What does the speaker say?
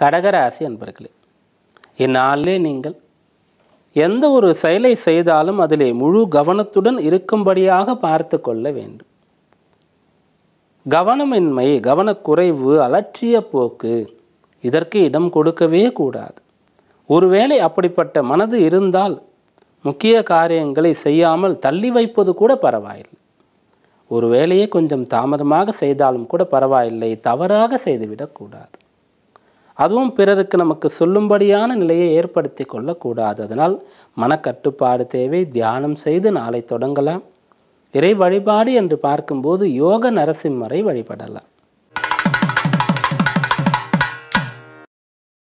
கடகராசி அன்பர்களே இந்நாளிலே நீங்கள் எந்த ஒரு செயலை செய்தாலும் அதிலே முழு கவனத்துடன் இருக்கும்படியாக பார்த்து கொள்ள வேண்டும் கவனமின்மை கவனக்குறைவு அலட்சிய போக்கு இதற்கு இடம் கொடுக்கவே கூடாது ஒருவேளை அப்படிப்பட்ட மனது இருந்தால் முக்கிய காரியங்களை செய்யாமல் தள்ளி வைப்பது கூட பரவாயில்லை ஒரு வேலையை கொஞ்சம் தாமதமாக செய்தாலும் கூட பரவாயில்லை தவறாக செய்துவிடக்கூடாது அதுவும் பிறருக்கு நமக்கு சொல்லும்படியான நிலையை ஏற்படுத்தி கொள்ளக்கூடாது அதனால் மனக்கட்டுப்பாடு தேவை தியானம் செய்து நாளை தொடங்கலாம் இறை வழிபாடு என்று பார்க்கும்போது யோக நரசிம்மரை வழிபடலாம்